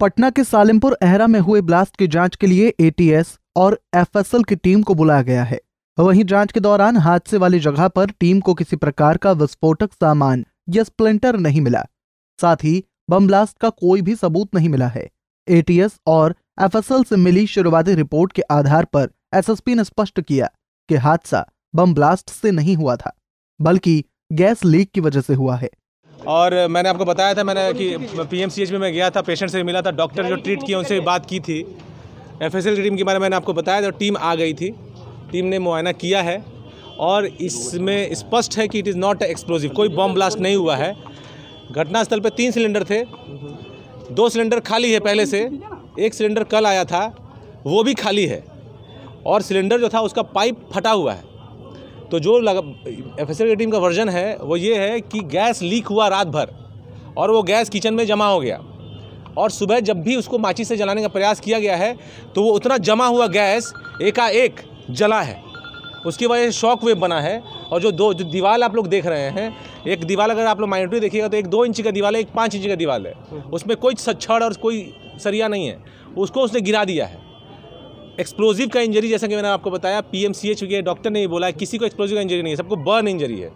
पटना के सालिमपुर एहरा में हुए ब्लास्ट की जांच के लिए एटीएस और एफएसएल की टीम को बुलाया गया है वहीं जांच के दौरान हादसे वाली जगह पर टीम को किसी प्रकार का विस्फोटक सामान या स्प्लिंटर नहीं मिला साथ ही बम ब्लास्ट का कोई भी सबूत नहीं मिला है एटीएस और एफएसएल से मिली शुरुआती रिपोर्ट के आधार पर एसएसपी ने स्पष्ट किया कि हादसा बम ब्लास्ट से नहीं हुआ था बल्कि गैस लीक की वजह से हुआ है और मैंने आपको बताया था मैंने कि पीएमसीएच में मैं गया था पेशेंट से मिला था डॉक्टर जो ट्रीट किए उनसे बात की थी एफ एस टीम के बारे में मैंने आपको बताया था तो टीम आ गई थी टीम ने मुआयना किया है और इसमें स्पष्ट है कि इट इज़ नॉट एक्सप्लोजिव कोई बॉम्ब ब्लास्ट नहीं हुआ है घटनास्थल पर तीन सिलेंडर थे दो सिलेंडर खाली है पहले से एक सिलेंडर कल आया था वो भी खाली है और सिलेंडर जो था उसका पाइप फटा हुआ है तो जो एफ एस टीम का वर्जन है वो ये है कि गैस लीक हुआ रात भर और वो गैस किचन में जमा हो गया और सुबह जब भी उसको माचिस से जलाने का प्रयास किया गया है तो वो उतना जमा हुआ गैस एकाएक जला है उसकी वजह से शॉक वेव बना है और जो दो जो दीवार आप लोग देख रहे हैं एक दीवार अगर आप लोग माइनोरिटी देखिएगा तो एक दो इंच का दीवार है एक पाँच इंच का दीवार है उसमें कोई छड़ और कोई सरिया नहीं है उसको उसने गिरा दिया है एक्सप्लोजिव का इंजरी जैसा कि मैंने आपको बताया पीएमसीएच के डॉक्टर ने बोला है किसी को एक्सप्लोजिव का इंजरी नहीं है सबको बर्न इंजरी है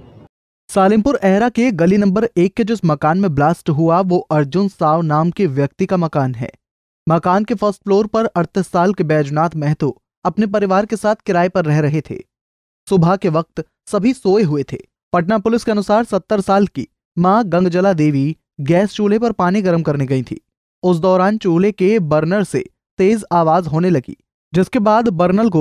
सालिमपुर एहरा के गली नंबर एक के जिस मकान में ब्लास्ट हुआ वो अर्जुन साव नाम के व्यक्ति का मकान है मकान के फर्स्ट फ्लोर पर अड़तीस साल के बैजनाथ महतो अपने परिवार के साथ किराए पर रह रहे थे सुबह के वक्त सभी सोए हुए थे पटना पुलिस के अनुसार सत्तर साल की मां गंगजला देवी गैस चूल्हे पर पानी गर्म करने गई थी उस दौरान चूल्हे के बर्नर से तेज आवाज होने लगी जिसके बाद बर्नल को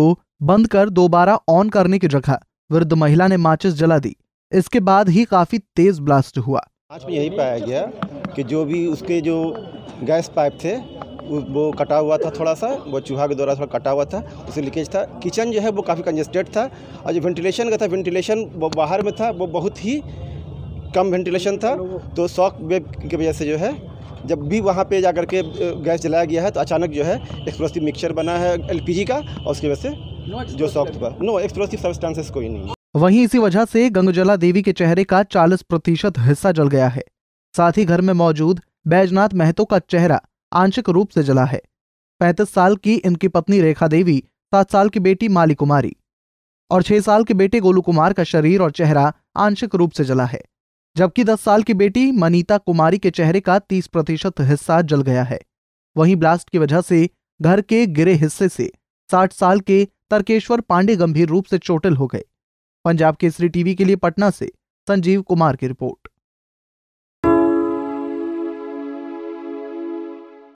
बंद कर दोबारा ऑन करने की जगह वृद्ध महिला ने माचिस जला दी इसके बाद ही काफी तेज ब्लास्ट हुआ आज में यही पाया गया कि जो भी उसके जो गैस पाइप थे वो कटा हुआ था थोड़ा सा वो चूहा के द्वारा थोड़ा कटा हुआ था उसे लीकेज था किचन जो है वो काफ़ी कंजेस्टेड था और जो वेंटिलेशन का था वेंटिलेशन वो बाहर में था वो बहुत ही कम वेंटिलेशन था तो शॉक वेब की वजह से जो है जब भी वहाँ पे जा करके गैस जलाया गया है तो अचानक जो है एक्सप्लोसिव मिक्सचर बना है एलपीजी का और उसकी वजह से जो सॉफ्ट हुआ नो एक्सप्लोसिव सब्सटेंसेस कोई नहीं वहीं इसी वजह से गंगजला देवी के चेहरे का 40 प्रतिशत हिस्सा जल गया है साथ ही घर में मौजूद बैजनाथ महतो का चेहरा आंशिक रूप से जला है पैंतीस साल की इनकी पत्नी रेखा देवी सात साल की बेटी माली कुमारी और छह साल के बेटे गोलू कुमार का शरीर और चेहरा आंशिक रूप से जला है जबकि 10 साल की बेटी मनीता कुमारी के चेहरे का 30 प्रतिशत हिस्सा जल गया है वहीं ब्लास्ट की वजह से घर के गिरे हिस्से से 60 साल के तरकेश्वर पांडे गंभीर रूप से चोटिल हो गए पंजाब केसरी टीवी के लिए पटना से संजीव कुमार की रिपोर्ट